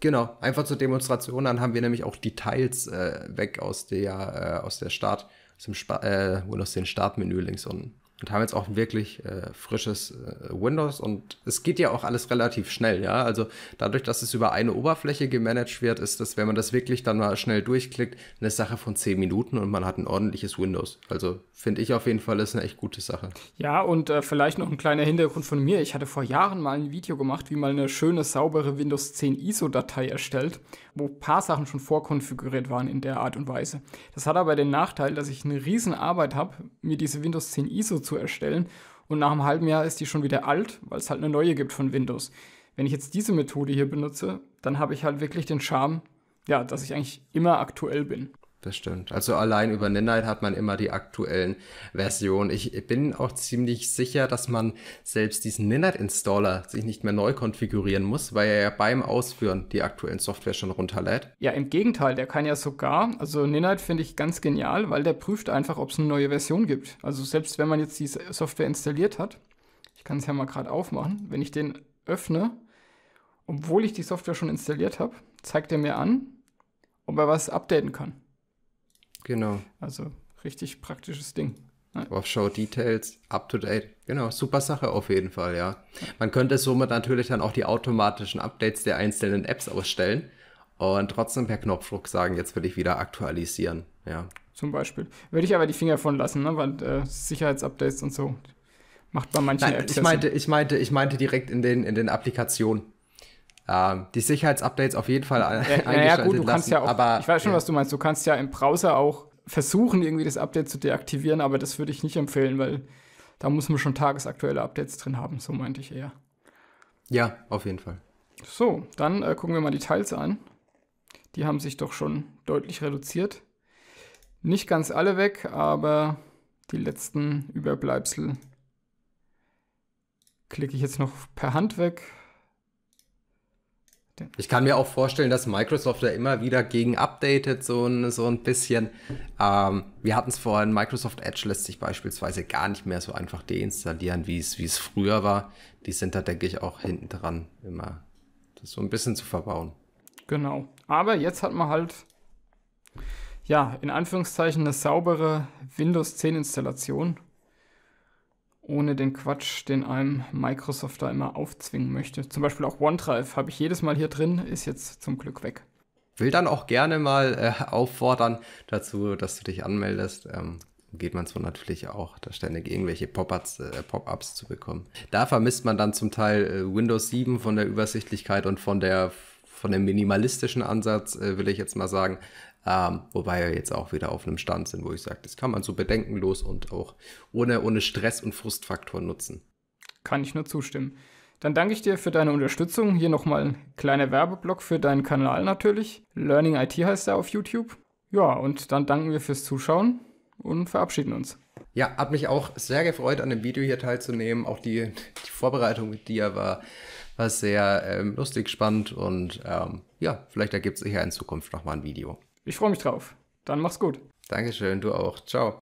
Genau, einfach zur Demonstration. Dann haben wir nämlich auch die Tiles äh, weg aus der, äh, aus der Start, aus dem Spa äh, aus dem Startmenü links unten und haben jetzt auch wirklich äh, frisches äh, Windows und es geht ja auch alles relativ schnell, ja. Also dadurch, dass es über eine Oberfläche gemanagt wird, ist das, wenn man das wirklich dann mal schnell durchklickt, eine Sache von zehn Minuten und man hat ein ordentliches Windows. Also finde ich auf jeden Fall ist eine echt gute Sache. Ja, und äh, vielleicht noch ein kleiner Hintergrund von mir. Ich hatte vor Jahren mal ein Video gemacht, wie man eine schöne, saubere Windows 10 ISO-Datei erstellt wo ein paar Sachen schon vorkonfiguriert waren in der Art und Weise. Das hat aber den Nachteil, dass ich eine riesen Arbeit habe, mir diese Windows 10 ISO zu erstellen und nach einem halben Jahr ist die schon wieder alt, weil es halt eine neue gibt von Windows. Wenn ich jetzt diese Methode hier benutze, dann habe ich halt wirklich den Charme, ja, dass ich eigentlich immer aktuell bin. Das stimmt. Also allein über Ninite hat man immer die aktuellen Versionen. Ich bin auch ziemlich sicher, dass man selbst diesen Ninite installer sich nicht mehr neu konfigurieren muss, weil er ja beim Ausführen die aktuellen Software schon runterlädt. Ja, im Gegenteil, der kann ja sogar, also Ninite finde ich ganz genial, weil der prüft einfach, ob es eine neue Version gibt. Also selbst wenn man jetzt die Software installiert hat, ich kann es ja mal gerade aufmachen, wenn ich den öffne, obwohl ich die Software schon installiert habe, zeigt er mir an, ob er was updaten kann. Genau. Also richtig praktisches Ding. Ne? Offshore Details, up to date. Genau, super Sache auf jeden Fall, ja. Man könnte somit natürlich dann auch die automatischen Updates der einzelnen Apps ausstellen und trotzdem per Knopfdruck sagen, jetzt will ich wieder aktualisieren, ja. Zum Beispiel. Würde ich aber die Finger von lassen, ne? weil äh, Sicherheitsupdates und so macht bei manchen Apps. Ich meinte, ich meinte, ich meinte direkt in den, in den Applikationen ähm, die Sicherheitsupdates auf jeden Fall ja, eingeschaltet naja, gut, du lassen, kannst ja auch, aber, ich weiß schon, ja. was du meinst. Du kannst ja im Browser auch versuchen, irgendwie das Update zu deaktivieren, aber das würde ich nicht empfehlen, weil da muss man schon tagesaktuelle Updates drin haben, so meinte ich eher. Ja, auf jeden Fall. So, dann äh, gucken wir mal die Teils an. Die haben sich doch schon deutlich reduziert. Nicht ganz alle weg, aber die letzten Überbleibsel klicke ich jetzt noch per Hand weg. Ich kann mir auch vorstellen, dass Microsoft da immer wieder gegen updatet, so ein, so ein bisschen. Ähm, wir hatten es vorhin, Microsoft Edge lässt sich beispielsweise gar nicht mehr so einfach deinstallieren, wie es, früher war. Die sind da, denke ich, auch hinten dran, immer das so ein bisschen zu verbauen. Genau. Aber jetzt hat man halt, ja, in Anführungszeichen eine saubere Windows 10 Installation ohne den Quatsch, den einem Microsoft da immer aufzwingen möchte. Zum Beispiel auch OneDrive habe ich jedes Mal hier drin, ist jetzt zum Glück weg. Will dann auch gerne mal äh, auffordern dazu, dass du dich anmeldest. Ähm, geht man so natürlich auch, da ständig irgendwelche Pop-ups äh, Pop zu bekommen. Da vermisst man dann zum Teil äh, Windows 7 von der Übersichtlichkeit und von der von dem minimalistischen Ansatz, äh, will ich jetzt mal sagen, ähm, wobei wir jetzt auch wieder auf einem Stand sind, wo ich sage, das kann man so bedenkenlos und auch ohne, ohne Stress- und Frustfaktor nutzen. Kann ich nur zustimmen. Dann danke ich dir für deine Unterstützung. Hier nochmal ein kleiner Werbeblock für deinen Kanal natürlich. Learning IT heißt er auf YouTube. Ja, und dann danken wir fürs Zuschauen und verabschieden uns. Ja, hat mich auch sehr gefreut, an dem Video hier teilzunehmen. Auch die, die Vorbereitung mit dir war, war sehr ähm, lustig, spannend und ähm, ja, vielleicht ergibt sich ja in Zukunft nochmal ein Video. Ich freue mich drauf. Dann mach's gut. Dankeschön, du auch. Ciao.